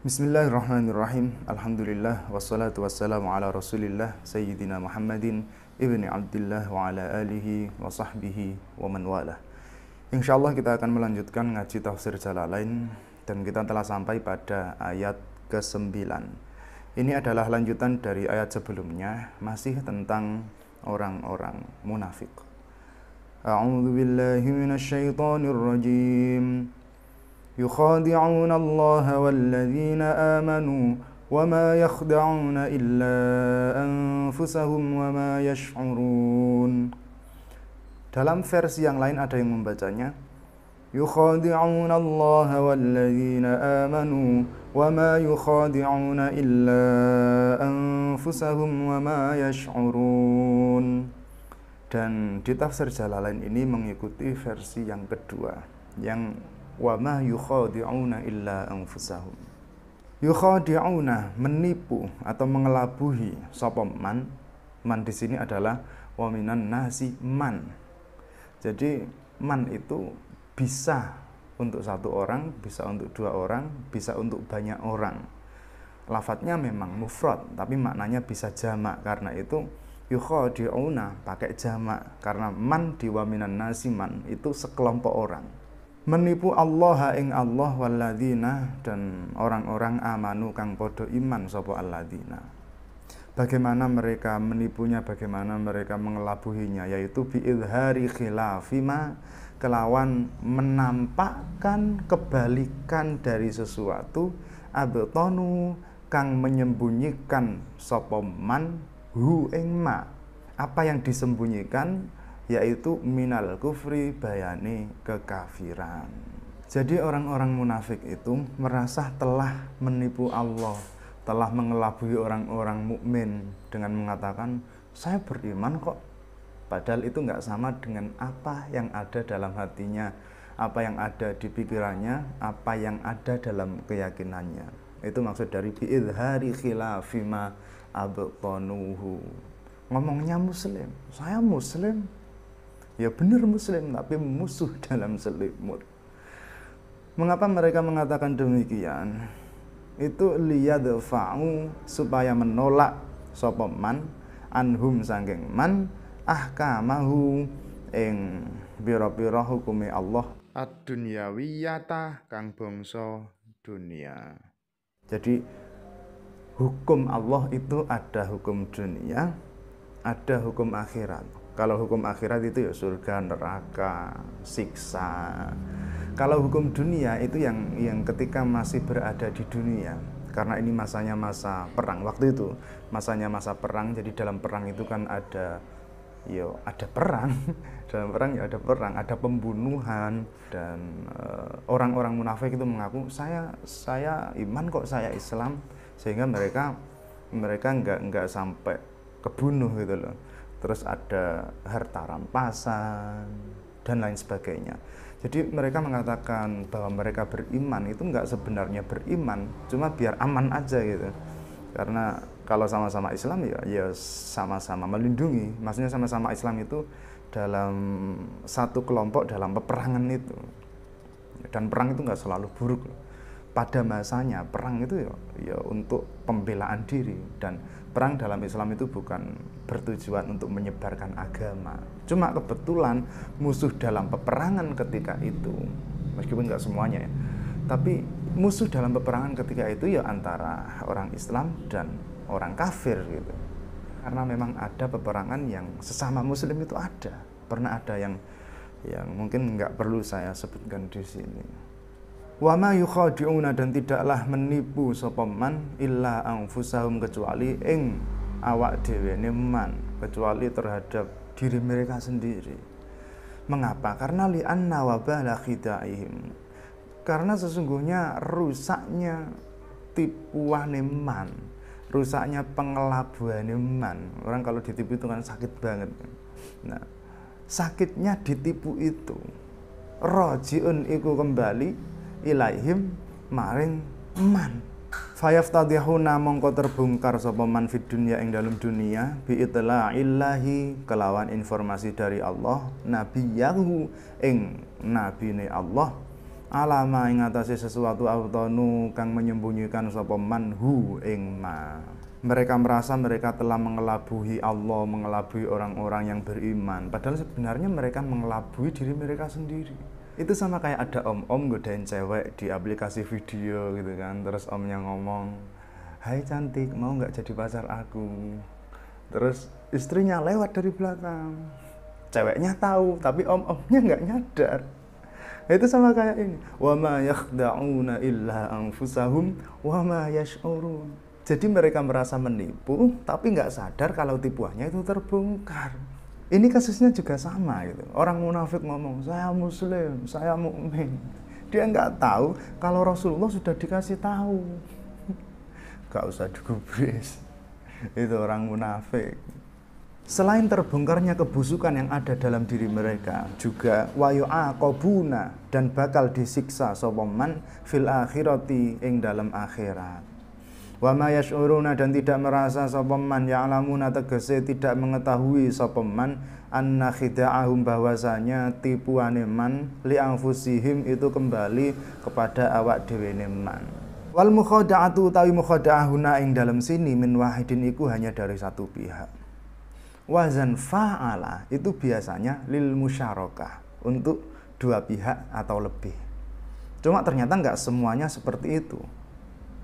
Bismillahirrahmanirrahim. Alhamdulillah wassalatu wassalamu ala Rasulillah Sayyidina Muhammadin ibni Abdullah wa ala alihi wa sahbihi wa man wala. Insyaallah kita akan melanjutkan ngaji tafsir Jalalain dan kita telah sampai pada ayat ke-9. Ini adalah lanjutan dari ayat sebelumnya masih tentang orang-orang munafik. A'udzu billahi minasy rajim. يخادعون الله والذين آمنوا وما يخدعون إلا أنفسهم وما يشعرون Dalam versi yang lain ada yang membacanya يخادعون الله والذين آمنوا وما يخادعون إلا أنفسهم وما يشعرون dan di tafsir Jalalain ini mengikuti versi yang kedua yang wa ma yukhadi'una illa anfusahum yukhadi'una menipu atau mengelabuhi sapa man man di sini adalah wa minan nasi man jadi man itu bisa untuk satu orang, bisa untuk dua orang, bisa untuk banyak orang. Lafatnya memang mufrad, tapi maknanya bisa jamak karena itu yukhadi'una pakai jamak karena man diwaminan nasiman itu sekelompok orang menipu Allah ing Allah waladina dan orang-orang amanu kang podo iman sopo aladina. bagaimana mereka menipunya bagaimana mereka mengelabuhinya yaitu biidhari khilafima kelawan menampakkan kebalikan dari sesuatu abtonu kang menyembunyikan sopoman hu ing ma apa yang disembunyikan yaitu minal kufri bayani kekafiran. Jadi orang-orang munafik itu merasa telah menipu Allah, telah mengelabui orang-orang mukmin dengan mengatakan saya beriman kok. Padahal itu nggak sama dengan apa yang ada dalam hatinya, apa yang ada di pikirannya, apa yang ada dalam keyakinannya. Itu maksud dari biidhari khilafima abqanuhu. Ngomongnya muslim, saya muslim, Ya benar muslim, tapi musuh dalam selimut. Mengapa mereka mengatakan demikian? Itu liyadfa'u supaya menolak sapa anhum sangking man ahkamahu ing biro-biro hukumi Allah ad-dunyawiyata kang bangsa dunia. Jadi hukum Allah itu ada hukum dunia, ada hukum akhirat. Kalau hukum akhirat itu ya surga, neraka, siksa. Kalau hukum dunia itu yang yang ketika masih berada di dunia, karena ini masanya masa perang waktu itu masanya masa perang jadi dalam perang itu kan ada yo ya ada perang dalam perang ya ada perang ada pembunuhan dan eh, orang-orang e, munafik itu mengaku saya saya iman kok saya Islam sehingga mereka mereka nggak nggak sampai kebunuh gitu loh terus ada harta rampasan dan lain sebagainya. Jadi mereka mengatakan bahwa mereka beriman itu enggak sebenarnya beriman, cuma biar aman aja gitu. Karena kalau sama-sama Islam ya ya sama-sama melindungi. Maksudnya sama-sama Islam itu dalam satu kelompok dalam peperangan itu. Dan perang itu enggak selalu buruk. Loh pada masanya perang itu ya, ya untuk pembelaan diri dan perang dalam Islam itu bukan bertujuan untuk menyebarkan agama. Cuma kebetulan musuh dalam peperangan ketika itu, meskipun nggak semuanya ya, tapi musuh dalam peperangan ketika itu ya antara orang Islam dan orang kafir gitu. Karena memang ada peperangan yang sesama Muslim itu ada. Pernah ada yang yang mungkin nggak perlu saya sebutkan di sini wa ma yukhadi'una dan tidaklah menipu sapa man illa anfusahum kecuali ing awak dhewe man kecuali terhadap diri mereka sendiri mengapa karena li anna kita khidaihim karena sesungguhnya rusaknya tipuan man rusaknya pengelabuan man orang kalau ditipu itu kan sakit banget nah sakitnya ditipu itu rojiun iku kembali ilaihim maring man fayaftadihuna mongko terbongkar sapa man fid dunya ing dalam dunia bi illahi kelawan informasi dari Allah nabi yahu ing nabine Allah alama ing atase sesuatu autonu kang menyembunyikan sapa man hu ing ma mereka merasa mereka telah mengelabui Allah, mengelabui orang-orang yang beriman. Padahal sebenarnya mereka mengelabui diri mereka sendiri itu sama kayak ada om-om godain cewek di aplikasi video gitu kan terus omnya ngomong hai cantik mau nggak jadi pacar aku terus istrinya lewat dari belakang ceweknya tahu tapi om-omnya nggak nyadar nah, itu sama kayak ini wa ma yakhda'una illa anfusahum wama ma yash'urun jadi mereka merasa menipu tapi nggak sadar kalau tipuannya itu terbongkar ini kasusnya juga sama gitu orang munafik ngomong saya muslim saya mukmin dia nggak tahu kalau Rasulullah sudah dikasih tahu Gak usah digubris itu orang munafik selain terbongkarnya kebusukan yang ada dalam diri mereka juga wayoa kobuna dan bakal disiksa sopoman fil akhirati ing dalam akhirat Wa ma yash'uruna dan tidak merasa sapa man ya'lamuna tegese tidak mengetahui sapa man anna khida'ahum bahwasanya tipuane man li anfusihim itu kembali kepada awak dhewe man. Wal mukhada'atu tawi mukhada'ah ing dalam sini min wahidin iku hanya dari satu pihak. Wazan fa'ala itu biasanya lil musyarakah untuk dua pihak atau lebih. Cuma ternyata nggak semuanya seperti itu.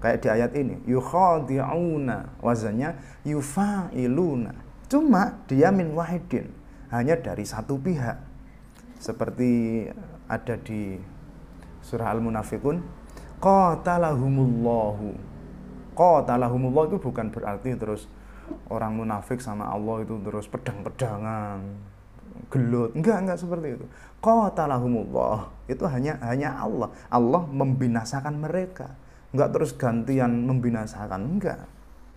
Kayak di ayat ini, yukhadi'una, wazannya yufa'iluna. Cuma dia min wahidin, hanya dari satu pihak. Seperti ada di surah Al-Munafikun, qatalahumullahu. qatalahumullahu itu bukan berarti terus orang munafik sama Allah itu terus pedang-pedangan, gelut. Enggak, enggak seperti itu. Qatalahumullah itu hanya hanya Allah. Allah membinasakan mereka nggak terus gantian membinasakan enggak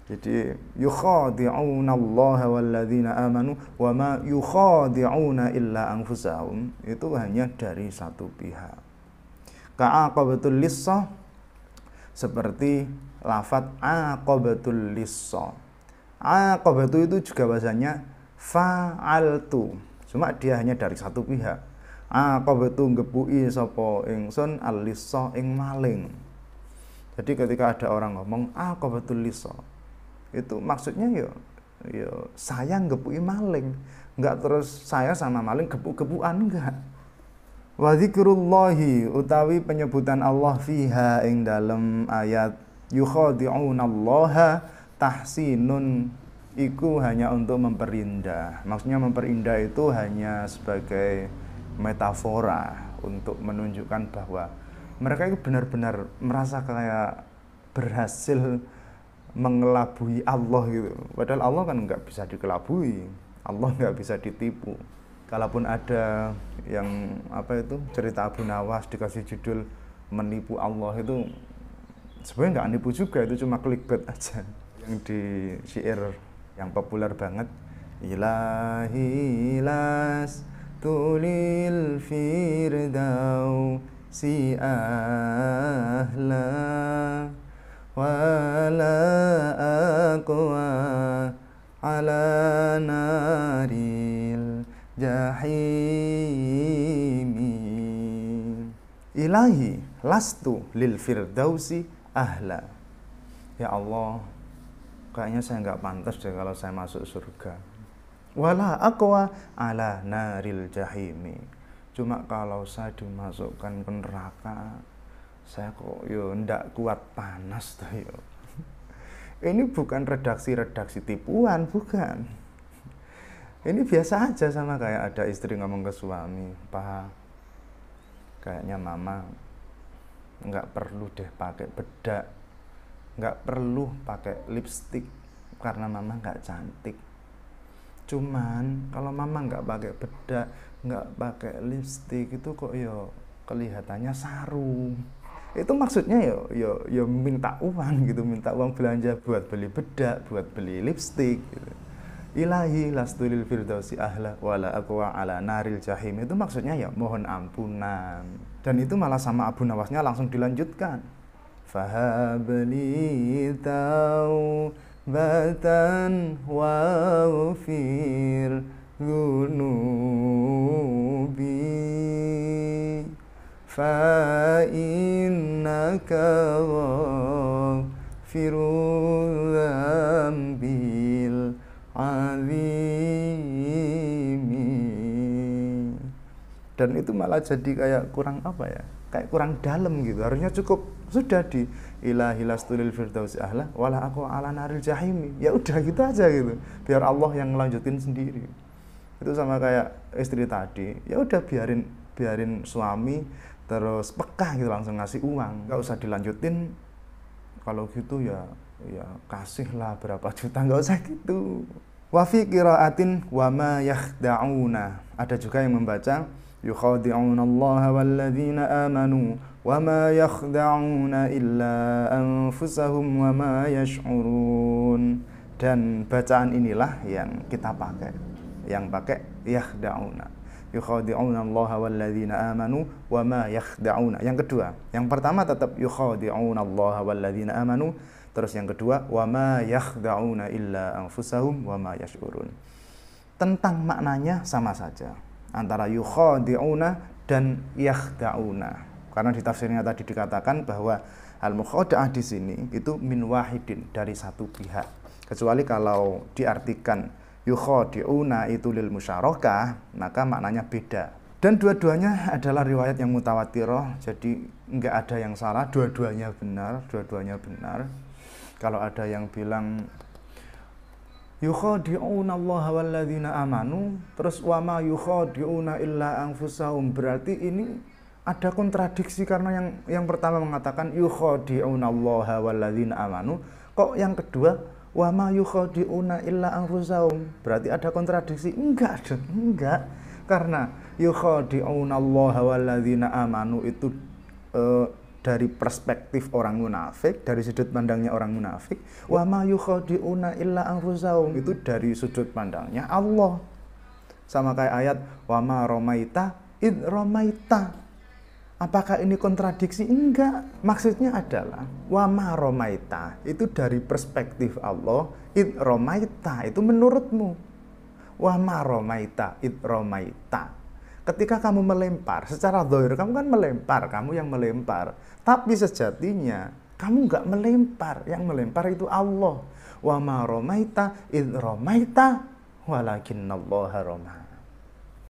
jadi yukhadi'una Allah walladzina amanu wa ma yukhadi'una illa anfusahum itu hanya dari satu pihak ka'aqabatul lissah seperti lafat aqabatul lissah aqabatu itu juga bahasanya fa'altu cuma dia hanya dari satu pihak aqabatu ngebui sapa ingsun al-lissah ing maling jadi ketika ada orang ngomong aqabatul ah, betul liso, itu maksudnya yo yo saya ngepuki maling, nggak terus saya sama maling gebuk-gebukan enggak. Wa dzikrullahi utawi penyebutan Allah fiha ing dalam ayat yukhadi'unallaha tahsinun iku hanya untuk memperindah. Maksudnya memperindah itu hanya sebagai metafora untuk menunjukkan bahwa mereka itu benar-benar merasa kayak berhasil mengelabui Allah gitu. Padahal Allah kan nggak bisa dikelabui, Allah nggak bisa ditipu. Kalaupun ada yang apa itu cerita Abu Nawas dikasih judul menipu Allah itu sebenarnya nggak nipu juga itu cuma clickbait aja yang di syair yang populer banget ilahilas tulil firdau si ahla wala aqwa ala naril jahimi ilahi lastu lil firdausi ahla ya Allah kayaknya saya nggak pantas deh kalau saya masuk surga wala aqwa ala naril jahimi cuma kalau saya dimasukkan ke neraka saya kok yo ndak kuat panas tuh yo ini bukan redaksi-redaksi tipuan bukan ini biasa aja sama kayak ada istri ngomong ke suami pak kayaknya mama nggak perlu deh pakai bedak nggak perlu pakai lipstick karena mama nggak cantik cuman kalau mama nggak pakai bedak nggak pakai lipstick itu kok yo ya kelihatannya sarung itu maksudnya yo ya, yo ya, yo minta uang gitu minta uang belanja buat beli bedak buat beli lipstick gitu. ilahi lastulil firdausi ahla wala aqwa ala naril jahim itu maksudnya ya mohon ampunan dan itu malah sama Abu Nawasnya langsung dilanjutkan fahabli tau batan wafir dhunubi fa innaka ghafirul dhambil alimi dan itu malah jadi kayak kurang apa ya kayak kurang dalam gitu harusnya cukup sudah di ilahilasturil firdausi ahla wala aku ala naril jahimi ya udah gitu aja gitu biar Allah yang ngelanjutin sendiri itu sama kayak istri tadi ya udah biarin biarin suami terus pekah gitu langsung ngasih uang nggak usah dilanjutin kalau gitu ya ya lah berapa juta nggak usah gitu wafi kiraatin wama yahda'una ada juga yang membaca يخادعون الله والذين آمنوا وما يخدعون إلا أنفسهم وما يشعرون dan bacaan inilah yang kita pakai yang pakai yakhdauna yukhadi'una Allah walladzina amanu wa ma yakhdauna yang kedua yang pertama tetap yukhadi'una Allah walladzina amanu terus yang kedua wa ma yakhdauna illa anfusahum wa ma yash'urun tentang maknanya sama saja antara yukhadi'una dan yakhda'una. Karena di tafsirnya tadi dikatakan bahwa al-mukhada'ah di sini itu min wahidin dari satu pihak. Kecuali kalau diartikan yukhadi'una itu lil musyarakah, maka maknanya beda. Dan dua-duanya adalah riwayat yang mutawatiroh, jadi nggak ada yang salah, dua-duanya benar, dua-duanya benar. Kalau ada yang bilang yukhadi'una Allah walladzina amanu terus wama yukhadi'una illa anfusahum berarti ini ada kontradiksi karena yang yang pertama mengatakan yukhadi'una Allah walladzina amanu kok yang kedua wama yukhadi'una illa anfusahum berarti ada kontradiksi enggak ada enggak karena yukhadi'una Allah walladzina amanu itu eh, dari perspektif orang munafik, dari sudut pandangnya orang munafik, wa ma yukhadi'una illa anfusahum itu dari sudut pandangnya Allah. Sama kayak ayat wa ma romaita id romaita. Apakah ini kontradiksi? Enggak. Maksudnya adalah wa ma romaita itu dari perspektif Allah, id romaita itu menurutmu. Wa ma romaita id romaita ketika kamu melempar secara doir, kamu kan melempar kamu yang melempar tapi sejatinya kamu nggak melempar yang melempar itu Allah wa ma romaita id romaita walakin Allah romah